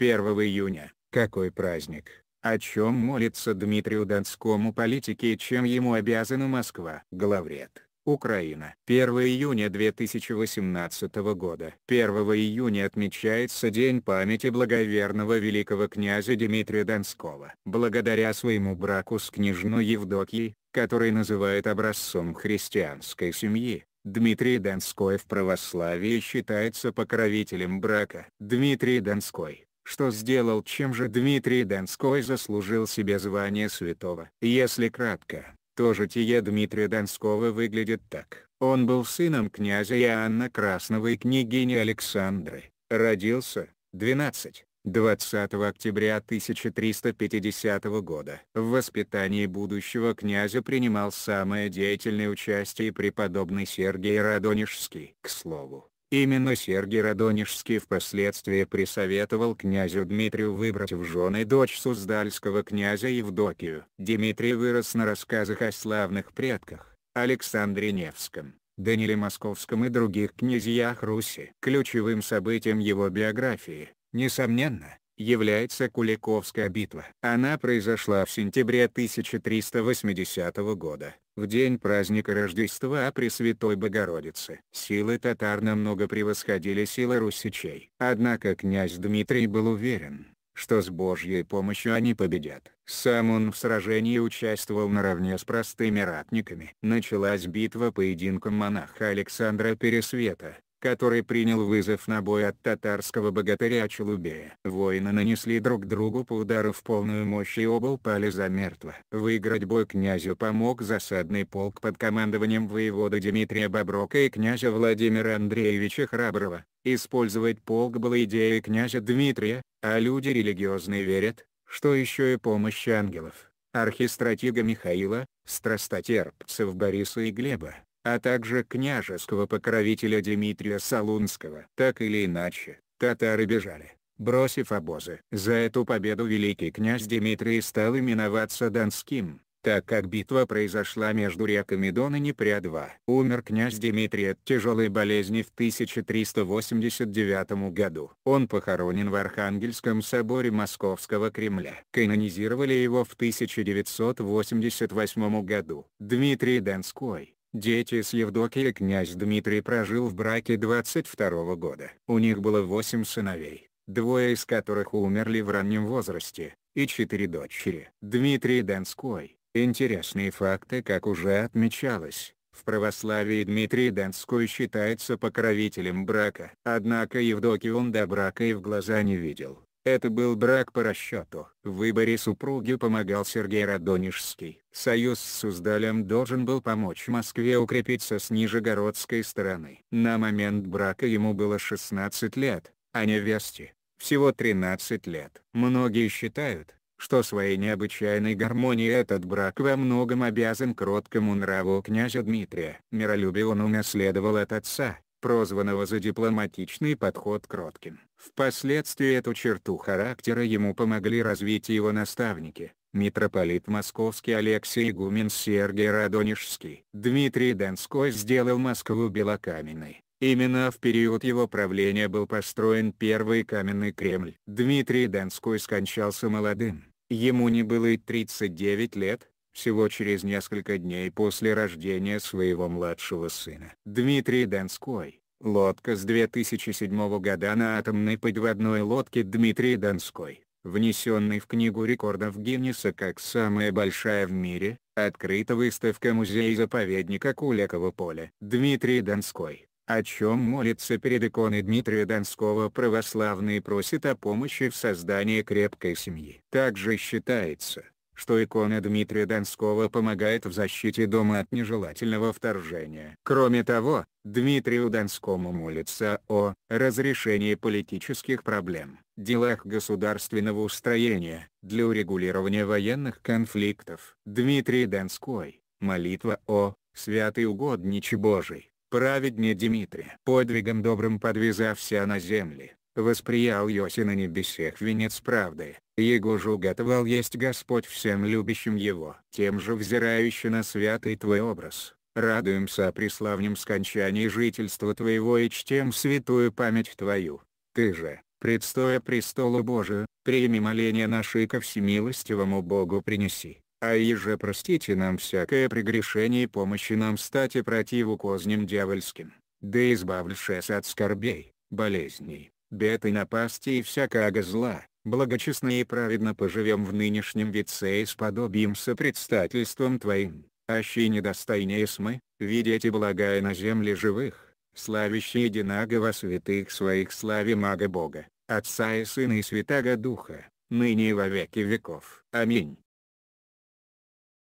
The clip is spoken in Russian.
1 июня. Какой праздник! О чем молится Дмитрию Донскому политике и чем ему обязана Москва? Главред. Украина. 1 июня 2018 года. 1 июня отмечается День памяти благоверного великого князя Дмитрия Донского. Благодаря своему браку с княжной Евдокией, который называет образцом христианской семьи, Дмитрий Донской в православии считается покровителем брака. Дмитрий Донской что сделал, чем же Дмитрий Донской заслужил себе звание святого. Если кратко, то житие Дмитрия Донского выглядит так. Он был сыном князя Иоанна Красного и княгини Александры. Родился, 12, 20 октября 1350 года. В воспитании будущего князя принимал самое деятельное участие преподобный Сергей Радонежский. К слову, Именно Сергий Радонежский впоследствии присоветовал князю Дмитрию выбрать в жены дочь суздальского князя Евдокию. Дмитрий вырос на рассказах о славных предках, Александре Невском, Даниле Московском и других князьях Руси. Ключевым событием его биографии, несомненно, является Куликовская битва. Она произошла в сентябре 1380 года, в день праздника Рождества Пресвятой Богородицы. Силы татар намного превосходили силы русичей. Однако князь Дмитрий был уверен, что с Божьей помощью они победят. Сам он в сражении участвовал наравне с простыми ратниками. Началась битва поединком монаха Александра Пересвета, который принял вызов на бой от татарского богатыря Челубея. Воины нанесли друг другу по удару в полную мощь и оба упали замертво. Выиграть бой князю помог засадный полк под командованием воевода Дмитрия Боброка и князя Владимира Андреевича Храброва. Использовать полк была идеей князя Дмитрия, а люди религиозные верят, что еще и помощь ангелов, архистратига Михаила, страстотерпцев Бориса и Глеба а также княжеского покровителя Дмитрия Салунского Так или иначе, татары бежали, бросив обозы. За эту победу великий князь Дмитрий стал именоваться Донским, так как битва произошла между реками Дон и Непря-2. Умер князь Дмитрий от тяжелой болезни в 1389 году. Он похоронен в Архангельском соборе Московского Кремля. Канонизировали его в 1988 году. Дмитрий Донской, Дети с Евдокией князь Дмитрий прожил в браке 22 года. У них было восемь сыновей, двое из которых умерли в раннем возрасте, и четыре дочери. Дмитрий Донской. Интересные факты как уже отмечалось. В православии Дмитрий Донской считается покровителем брака. Однако Евдокию он до брака и в глаза не видел. Это был брак по расчету. В выборе супруги помогал Сергей Радонежский. Союз с Суздалем должен был помочь Москве укрепиться с нижегородской стороны. На момент брака ему было 16 лет, а невесте – всего 13 лет. Многие считают, что своей необычайной гармонией этот брак во многом обязан кроткому нраву князя Дмитрия. Миролюбие он унаследовал от отца, прозванного за дипломатичный подход Кротким. Впоследствии эту черту характера ему помогли развить его наставники, митрополит московский Алексей Гумен Сергей Радонежский. Дмитрий Донской сделал Москву белокаменной. Именно в период его правления был построен первый каменный Кремль. Дмитрий Донской скончался молодым. Ему не было и 39 лет, всего через несколько дней после рождения своего младшего сына. Дмитрий Донской, лодка с 2007 года на атомной подводной лодке Дмитрий Донской, внесенный в Книгу рекордов Гиннеса как самая большая в мире, открыта выставка музея-заповедника Куликова поля. Дмитрий Донской, о чем молится перед иконой Дмитрия Донского православный просит о помощи в создании крепкой семьи. Также считается, что икона Дмитрия Донского помогает в защите дома от нежелательного вторжения. Кроме того, Дмитрию Донскому молится о разрешении политических проблем, делах государственного устроения, для урегулирования военных конфликтов. Дмитрий Донской, молитва о «Святый угодничи Божий» праведнее Дмитрия. Подвигом добрым подвязався на земле, Восприял Йоси на небесех венец правды, Его же уготовал есть Господь всем любящим Его. Тем же взирающий на святый Твой образ, радуемся о преславнем скончании жительства Твоего и чтем святую память Твою. Ты же, предстоя престолу Божию, прими моление и ко всемилостивому Богу принеси. А иже простите нам всякое прегрешение и помощи нам стати противу козням дьявольским, да избавлешься от скорбей, болезней, беды напасти и всякого зла, благочестно и праведно поживем в нынешнем веце и сподобимся предстательством Твоим, аще недостойнее смы, видите благая на земле живых, славящие единаго святых своих славе мага Бога, Отца и Сына и Святаго Духа, ныне и во веки веков. Аминь.